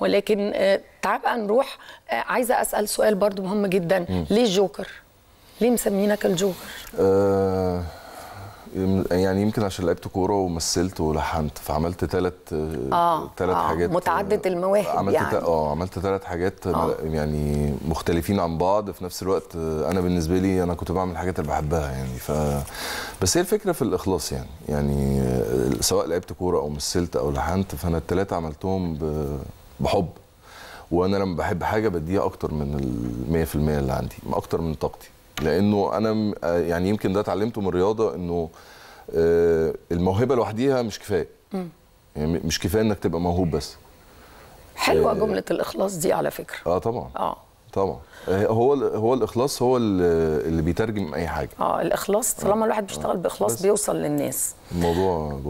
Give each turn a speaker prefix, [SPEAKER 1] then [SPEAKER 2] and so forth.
[SPEAKER 1] ولكن آه، تعال بقى نروح آه، عايزه اسال سؤال برضو مهم جدا م. ليه الجوكر ليه مسمينك الجوكر
[SPEAKER 2] أه يعني يمكن عشان لعبت كوره ومثلت ولحنت فعملت ثلاث آه ثلاث آه حاجات
[SPEAKER 1] متعدد المواهب عملت يعني
[SPEAKER 2] اه عملت ثلاث حاجات آه يعني مختلفين عن بعض في نفس الوقت آه، انا بالنسبه لي انا كنت بعمل الحاجات اللي بحبها يعني ف بس هي الفكره في الاخلاص يعني يعني سواء لعبت كوره او مثلت او لحنت فانا الثلاثه عملتهم ب بحب وانا لما بحب حاجه بديها اكتر من ال 100% اللي عندي اكتر من طاقتي لانه انا آه، يعني يمكن ده اتعلمته من الرياضه انه آه، الموهبه لوحديها مش كفايه يعني مش كفايه انك تبقى موهوب بس
[SPEAKER 1] حلوه آه، جمله الاخلاص دي على فكره
[SPEAKER 2] اه طبعا اه طبعا هو هو الاخلاص هو اللي بيترجم اي حاجه اه الاخلاص طالما الواحد بيشتغل باخلاص
[SPEAKER 1] بيوصل للناس
[SPEAKER 2] الموضوع